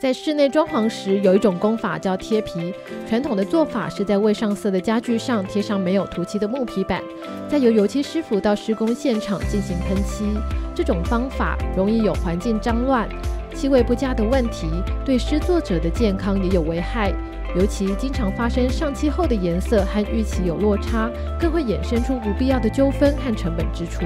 在室内装潢时，有一种工法叫贴皮。传统的做法是在未上色的家具上贴上没有涂漆的木皮板，再由油漆师傅到施工现场进行喷漆。这种方法容易有环境脏乱、气味不佳的问题，对施作者的健康也有危害。尤其经常发生上漆后的颜色和预期有落差，更会衍生出不必要的纠纷和成本支出。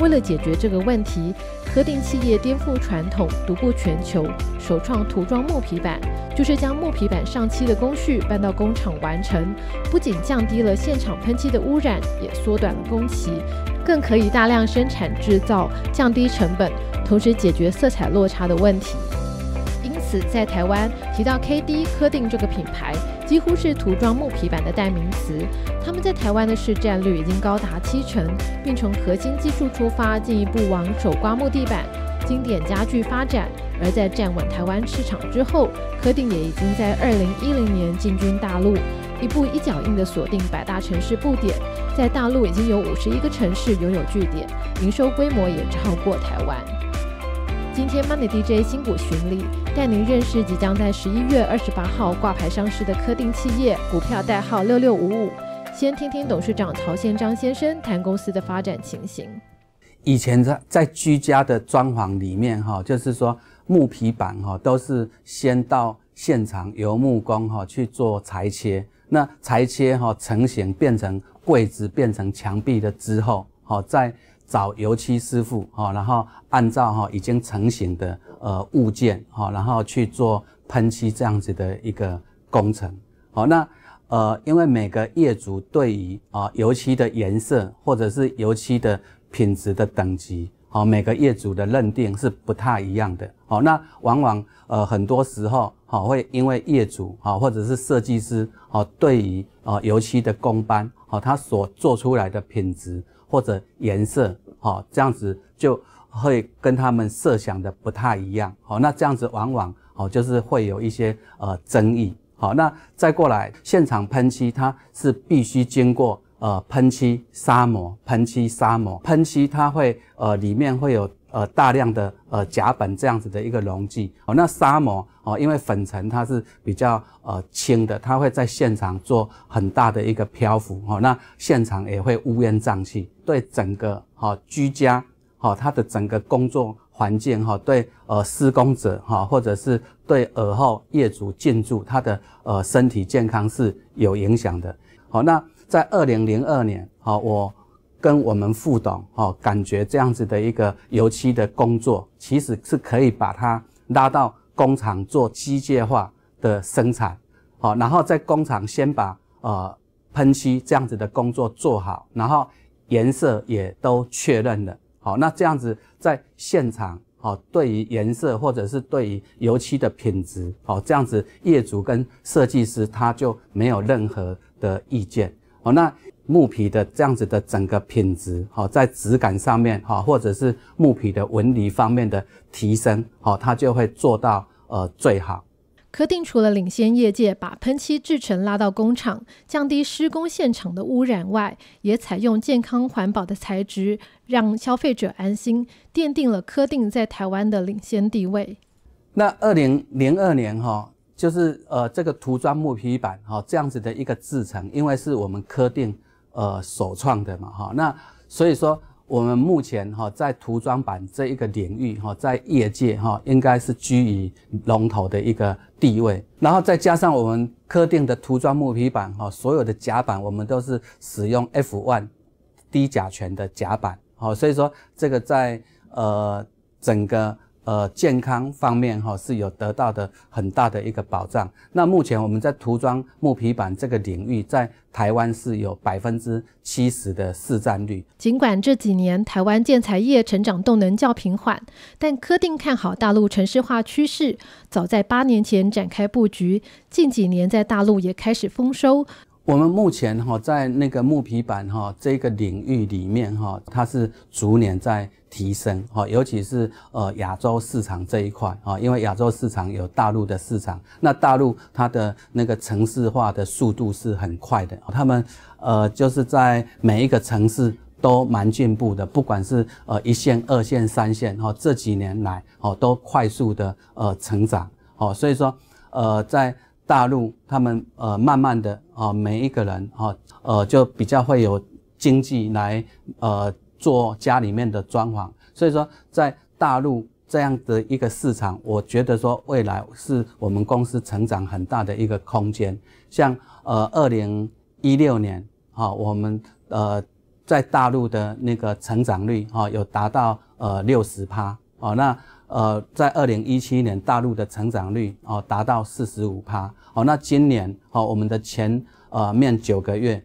为了解决这个问题，合定企业颠覆传统，独步全球，首创涂装木皮板，就是将木皮板上漆的工序搬到工厂完成，不仅降低了现场喷漆的污染，也缩短了工期，更可以大量生产制造，降低成本，同时解决色彩落差的问题。在台湾提到 KD 科定这个品牌，几乎是涂装木皮板的代名词。他们在台湾的市占率已经高达七成，并从核心技术出发，进一步往手刮木地板、经典家具发展。而在站稳台湾市场之后，科定也已经在二零一零年进军大陆，一步一脚印地锁定百大城市布点，在大陆已经有五十一个城市拥有据点，营收规模也超过台湾。今天 Money DJ 新股巡礼带您认识即将在十一月二十八号挂牌上市的科定企业股票代号六六五五。先听听董事长曹先章先生谈公司的发展情形。以前在在居家的装潢里面哈，就是说木皮板哈都是先到现场由木工哈去做裁切，那裁切哈成型变成柜子变成墙壁的之后，好在。找油漆师傅哈，然后按照哈已经成型的呃物件哈，然后去做喷漆这样子的一个工程好，那呃，因为每个业主对于啊油漆的颜色或者是油漆的品质的等级好，每个业主的认定是不太一样的好，那往往呃很多时候好会因为业主哈或者是设计师哦对于啊油漆的工班好，他所做出来的品质。或者颜色，好，这样子就会跟他们设想的不太一样，好，那这样子往往，好，就是会有一些呃争议，好，那再过来现场喷漆，它是必须经过呃喷漆砂膜、喷漆砂膜、喷漆，它会呃里面会有。呃，大量的呃甲苯这样子的一个溶剂哦，那沙膜哦，因为粉尘它是比较呃轻的，它会在现场做很大的一个漂浮哦，那现场也会乌烟瘴气，对整个哈居家哈它的整个工作环境哈，对呃施工者哈，或者是对耳后业主进驻他的呃身体健康是有影响的。好，那在二零零二年好我。跟我们副董哦，感觉这样子的一个油漆的工作，其实是可以把它拉到工厂做机械化的生产，好，然后在工厂先把呃喷漆这样子的工作做好，然后颜色也都确认了，好，那这样子在现场哦，对于颜色或者是对于油漆的品质，好，这样子业主跟设计师他就没有任何的意见。哦，那木皮的这样子的整个品质，哈，在质感上面，哈，或者是木皮的纹理方面的提升，哈，它就会做到呃最好。科定除了领先业界把喷漆制成拉到工厂，降低施工现场的污染外，也采用健康环保的材质，让消费者安心，奠定了科定在台湾的领先地位。那二零零二年，哈。就是呃这个涂装木皮板哈这样子的一个制成，因为是我们科定呃首创的嘛哈，那所以说我们目前哈在涂装板这一个领域哈在业界哈应该是居于龙头的一个地位，然后再加上我们科定的涂装木皮板哈所有的夹板我们都是使用 F one 低甲醛的夹板，好所以说这个在呃整个。呃，健康方面哈是有得到的很大的一个保障。那目前我们在涂装木皮板这个领域，在台湾是有百分之七十的市占率。尽管这几年台湾建材业成长动能较平缓，但科定看好大陆城市化趋势，早在八年前展开布局，近几年在大陆也开始丰收。我们目前哈在那个木皮板哈这个领域里面哈，它是逐年在提升哈，尤其是呃亚洲市场这一块啊，因为亚洲市场有大陆的市场，那大陆它的那个城市化的速度是很快的，他们呃就是在每一个城市都蛮进步的，不管是呃一线、二线、三线哈，这几年来哦都快速的呃成长哦，所以说呃在。大陆，他们呃，慢慢的啊，每一个人啊，呃，就比较会有经济来呃做家里面的装潢，所以说在大陆这样的一个市场，我觉得说未来是我们公司成长很大的一个空间。像呃，二零一六年啊，我们呃在大陆的那个成长率啊，有达到呃六十趴啊，那。呃，在二零一七年，大陆的成长率哦达到四十五趴好，那今年哦我们的前呃面九个月，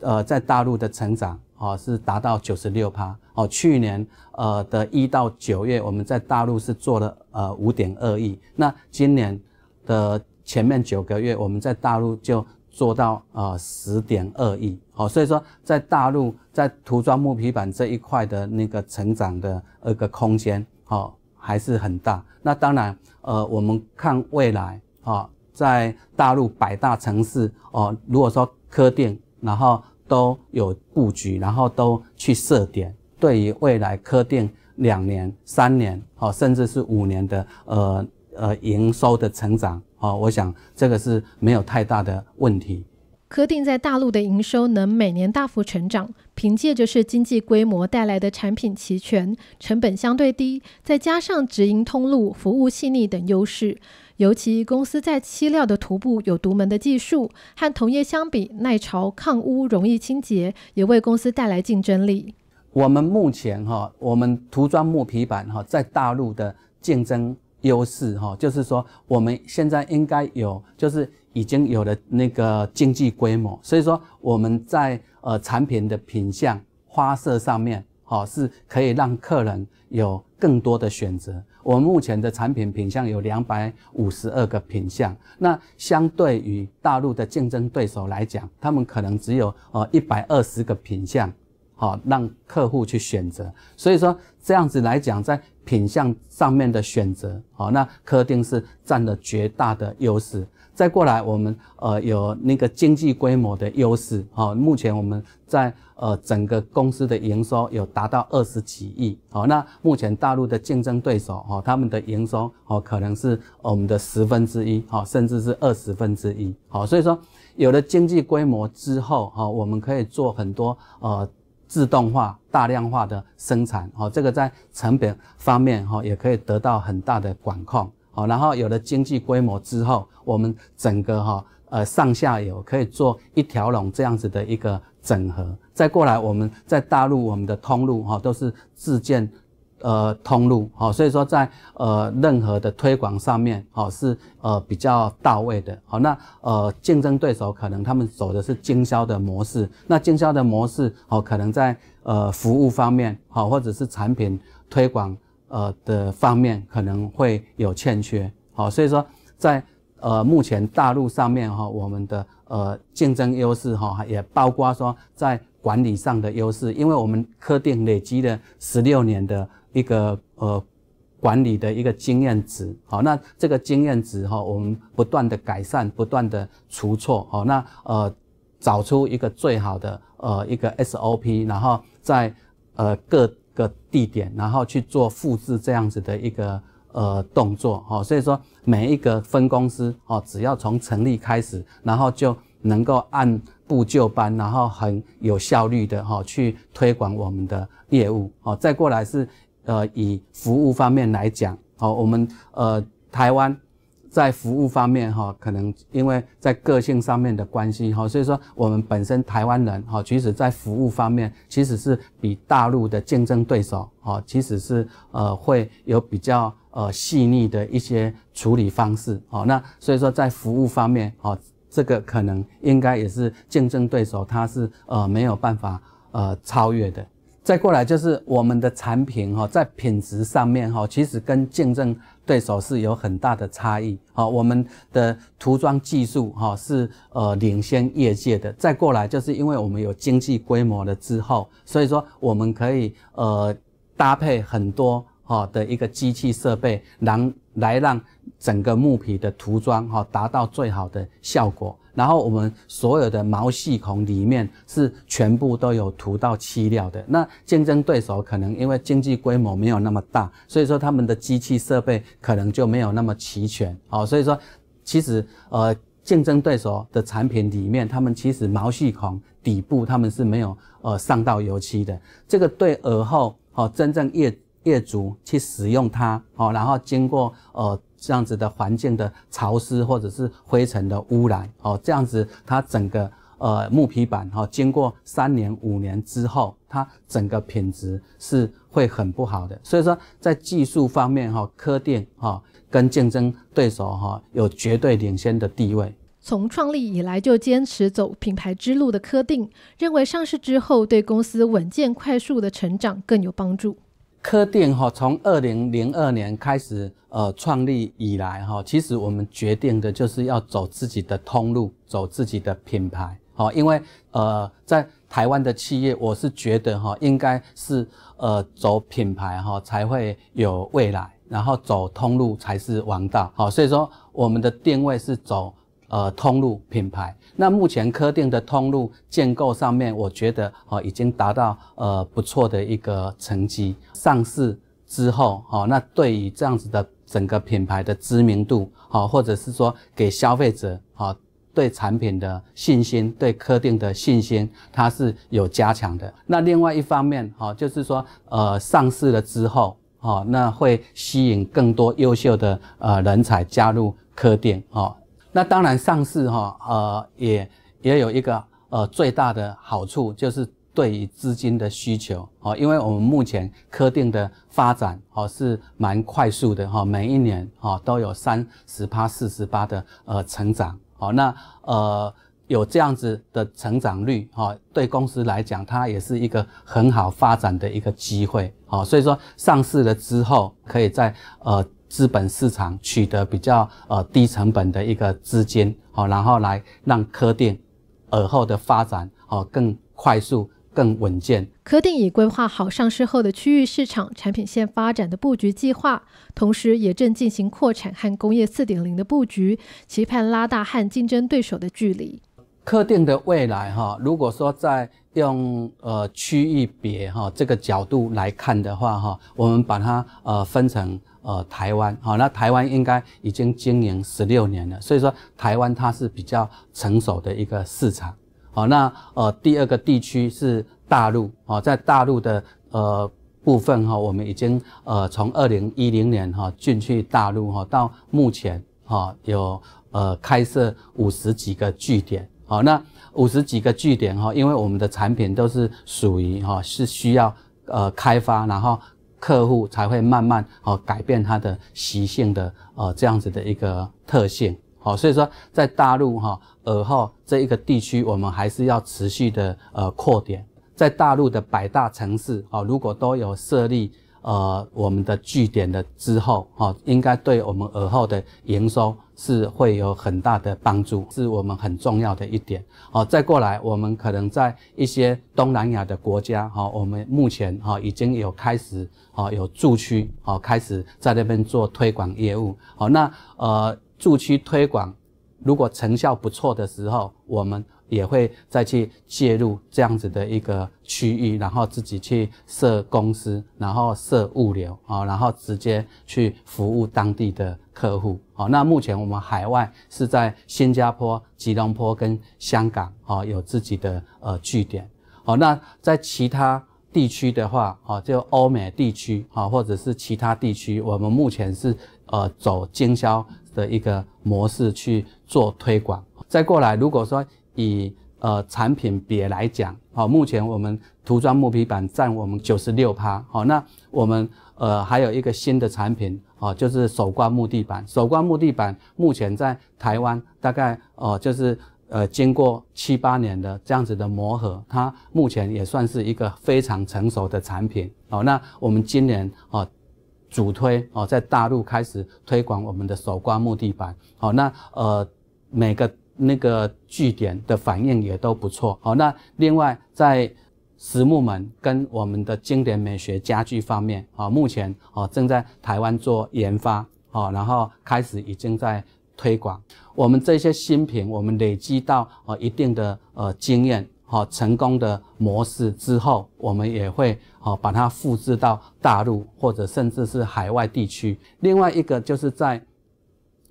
呃，在大陆的成长哦是达到九十六趴哦，去年呃的一到九月，我们在大陆是做了呃五点二亿。那今年的前面九个月，我们在大陆就做到呃十点二亿。哦，所以说在大陆在涂装木皮板这一块的那个成长的一个空间哦。还是很大。那当然，呃，我们看未来，哦，在大陆百大城市，哦，如果说科电，然后都有布局，然后都去设点，对于未来科电两年、三年，哦，甚至是五年的，呃呃，营收的成长，哦，我想这个是没有太大的问题。科定在大陆的营收能每年大幅成长，凭借着是经济规模带来的产品齐全、成本相对低，再加上直营通路、服务细腻等优势。尤其公司在漆料的涂布有独门的技术，和同业相比耐潮、抗污、容易清洁，也为公司带来竞争力。我们目前哈，我们涂装木皮板哈，在大陆的竞争。优势哈，就是说我们现在应该有，就是已经有了那个经济规模，所以说我们在呃产品的品相、花色上面，哈，是可以让客人有更多的选择。我们目前的产品品相有两百五十二个品相，那相对于大陆的竞争对手来讲，他们可能只有呃一百二十个品相，好让客户去选择。所以说这样子来讲，在品相上面的选择，好，那科定是占了绝大的优势。再过来，我们呃有那个经济规模的优势，好，目前我们在呃整个公司的营收有达到二十几亿，好，那目前大陆的竞争对手，哦，他们的营收，哦，可能是我们的十分之一，哦，甚至是二十分之一，好，所以说有了经济规模之后，哦，我们可以做很多，呃。自动化、大量化的生产，哦，这个在成本方面，哈，也可以得到很大的管控，好，然后有了经济规模之后，我们整个哈，呃，上下游可以做一条龙这样子的一个整合，再过来我们在大陆我们的通路，哈，都是自建。呃，通路好，所以说在呃任何的推广上面，好是呃比较到位的。好，那呃竞争对手可能他们走的是经销的模式，那经销的模式，好可能在呃服务方面，好或者是产品推广呃的方面可能会有欠缺。好，所以说在呃目前大陆上面哈，我们的呃竞争优势哈也包括说在管理上的优势，因为我们科定累积了十六年的。一个呃管理的一个经验值，好，那这个经验值哈，我们不断的改善，不断的除错，好，那呃找出一个最好的呃一个 SOP，然后在呃各个地点，然后去做复制这样子的一个呃动作，哦，所以说每一个分公司哦，只要从成立开始，然后就能够按部就班，然后很有效率的哈去推广我们的业务，哦，再过来是。呃，以服务方面来讲，好，我们呃台湾在服务方面哈，可能因为在个性上面的关系哈，所以说我们本身台湾人哈，即使在服务方面，其实是比大陆的竞争对手哈，其实是呃会有比较呃细腻的一些处理方式，好，那所以说在服务方面，哈，这个可能应该也是竞争对手他是呃没有办法呃超越的。再过来就是我们的产品哈，在品质上面哈，其实跟竞争对手是有很大的差异。好，我们的涂装技术哈是呃领先业界的。再过来就是因为我们有经济规模了之后，所以说我们可以呃搭配很多哈的一个机器设备，让来让整个木皮的涂装哈达到最好的效果。然后我们所有的毛细孔里面是全部都有涂到漆料的。那竞争对手可能因为经济规模没有那么大，所以说他们的机器设备可能就没有那么齐全。哦。所以说其实呃竞争对手的产品里面，他们其实毛细孔底部他们是没有呃上到油漆的。这个对耳后哦真正业业主去使用它哦，然后经过呃。这样子的环境的潮湿或者是灰尘的污染哦，这样子它整个呃木皮板哈，经过三年五年之后，它整个品质是会很不好的。所以说在技术方面哈，科定哈跟竞争对手哈有绝对领先的地位。从创立以来就坚持走品牌之路的科定，认为上市之后对公司稳健快速的成长更有帮助。科店哈从二零零二年开始呃创立以来哈，其实我们决定的就是要走自己的通路，走自己的品牌哈。因为呃在台湾的企业，我是觉得哈应该是呃走品牌哈才会有未来，然后走通路才是王道。好，所以说我们的定位是走。呃，通路品牌，那目前科定的通路建构上面，我觉得哦已经达到呃不错的一个成绩。上市之后，哈，那对于这样子的整个品牌的知名度，哈，或者是说给消费者，哈，对产品的信心，对科定的信心，它是有加强的。那另外一方面，哈，就是说，呃，上市了之后，哈，那会吸引更多优秀的呃人才加入科定，哈。那当然，上市哈，呃，也也有一个呃最大的好处，就是对于资金的需求哦，因为我们目前科定的发展哦是蛮快速的哈，每一年哦都有三十八、四十八的呃成长哦，那呃有这样子的成长率哈，对公司来讲，它也是一个很好发展的一个机会好，所以说上市了之后，可以在呃。资本市场取得比较呃低成本的一个资金哦，然后来让科电尔后的发展哦更快速、更稳健。科定已规划好上市后的区域市场产品线发展的布局计划，同时也正进行扩产和工业四点零的布局，期盼拉大和竞争对手的距离。科定的未来哈，如果说在用呃区域别哈这个角度来看的话哈，我们把它呃分成。呃，台湾，好，那台湾应该已经经营十六年了，所以说台湾它是比较成熟的一个市场，好，那呃第二个地区是大陆，好，在大陆的呃部分哈，我们已经呃从二零一零年哈进去大陆哈，到目前哈有呃开设五十几个据点，好，那五十几个据点哈，因为我们的产品都是属于哈是需要呃开发，然后。客户才会慢慢哦改变他的习性的呃这样子的一个特性哦，所以说在大陆哈尔后这一个地区，我们还是要持续的呃扩点，在大陆的百大城市哦，如果都有设立。呃，我们的据点的之后，哈，应该对我们尔后的营收是会有很大的帮助，是我们很重要的一点。哦，再过来，我们可能在一些东南亚的国家，哈，我们目前哈已经有开始，哈，有驻区，哈，开始在那边做推广业务。好，那呃，驻区推广如果成效不错的时候，我们。也会再去介入这样子的一个区域，然后自己去设公司，然后设物流啊，然后直接去服务当地的客户啊。那目前我们海外是在新加坡、吉隆坡跟香港啊有自己的呃据点。好，那在其他地区的话，啊，就欧美地区啊，或者是其他地区，我们目前是呃走经销的一个模式去做推广。再过来，如果说以呃产品别来讲，好，目前我们涂装木皮板占我们九十六趴，好，那我们呃还有一个新的产品啊，就是手刮木地板。手刮木地板目前在台湾大概哦，就是呃经过七八年的这样子的磨合，它目前也算是一个非常成熟的产品。好，那我们今年啊主推哦，在大陆开始推广我们的手刮木地板。好，那呃每个。那个据点的反应也都不错。好，那另外在实木门跟我们的经典美学家具方面，啊，目前啊正在台湾做研发，啊，然后开始已经在推广。我们这些新品，我们累积到啊一定的呃经验，好，成功的模式之后，我们也会好把它复制到大陆或者甚至是海外地区。另外一个就是在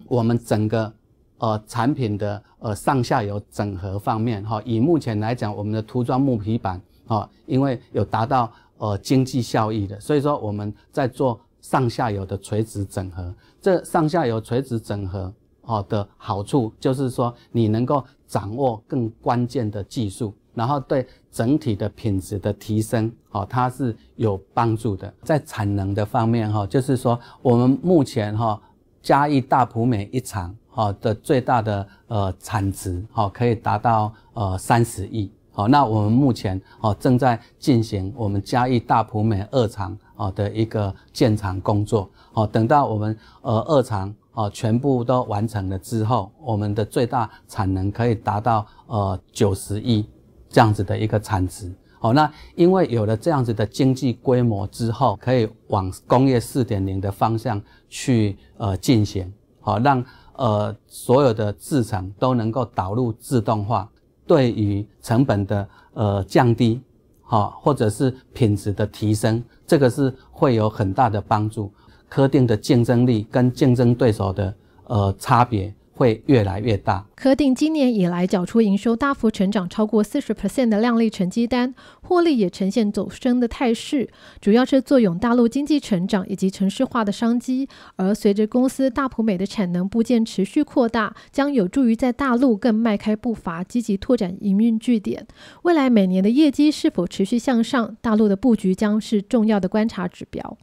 我们整个。呃，产品的呃上下游整合方面，哈，以目前来讲，我们的涂装木皮板，哈，因为有达到呃经济效益的，所以说我们在做上下游的垂直整合。这上下游垂直整合，好的好处就是说，你能够掌握更关键的技术，然后对整体的品质的提升，哈，它是有帮助的。在产能的方面，哈，就是说我们目前哈嘉义大埔美一厂。哦的最大的呃产值，好可以达到呃三十亿，好那我们目前哦正在进行我们嘉义大埔美二厂哦的一个建厂工作，好等到我们呃二厂哦全部都完成了之后，我们的最大产能可以达到呃九十亿这样子的一个产值，好那因为有了这样子的经济规模之后，可以往工业四点零的方向去呃进行，好让。呃，所有的制程都能够导入自动化，对于成本的呃降低，哈，或者是品质的提升，这个是会有很大的帮助。科定的竞争力跟竞争对手的呃差别。会越来越大。科定今年以来，缴出营收大幅成长超过四十 percent 的靓丽成绩单，获利也呈现走升的态势，主要是坐拥大陆经济成长以及城市化的商机。而随着公司大普美的产能部件持续扩大，将有助于在大陆更迈开步伐，积极拓展营运据点。未来每年的业绩是否持续向上，大陆的布局将是重要的观察指标。